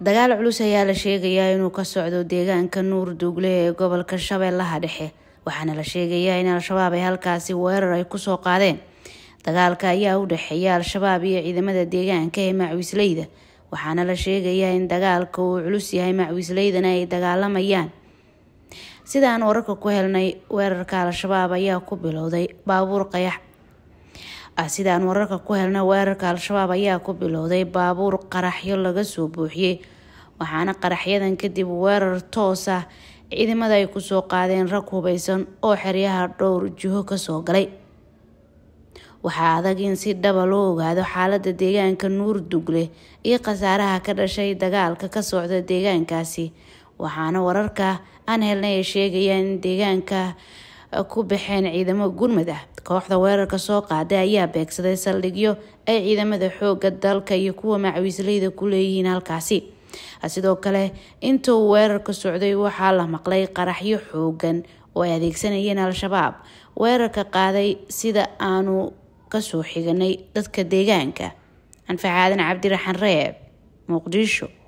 dagaal culus ayaa la sheegayaa inuu ka socdo deegaanka nuur duugle ee gobolka shabeellaha dhexe waxaana la sheegayaa in al-shabaab ay halkaasi weerar ay kusoo qaadeen dagaalka ayaa u dhexeeya al-shabaab iyo ciidamada deegaanka ee macwiisleyda waxaana la sheegayaa in dagaalka uu culus yahay macwiisleydana ay dagaalamayaan sidaan wararka ku helnay weerarka al-shabaab ayaa ku bilowday baabuur qayax ah sidaan wararka ku helna weerarka al-shabaab ayaa ku bilowday baabuur qaraxyo laga soo buuxiyey waxaana qaraxyadan kadib weerar toos ah ciidamada ay kusoo qaadeen rag hubaysan oo xeryaha dhowr jiho kasoo galay waxaa adag in si dhaba loo ogaado xaalada deegaanka nuur dugle iyo khasaaraha ka dhashay dagaalka ka socda deegaankaasi waxaana wararka aan helnay ay sheegayaan in deegaanka ku baxeen ciidamo gurmad ah kooxda weerarka soo qaaday ayaa beegsaday saldhigyo ay ciidamada xoogga dalka iyo kuwa macawiisleyda ku leeyihiin halkaasi sidoo kale intuu weerarka socday waxaa la maqlay qaraxyo xoogan oo ay adeegsanayeen al-shabaab weerarka qaaday sida aanu kasoo xiganay dadka deegaanka anfacaadan cabdiraxan reeb muqdisho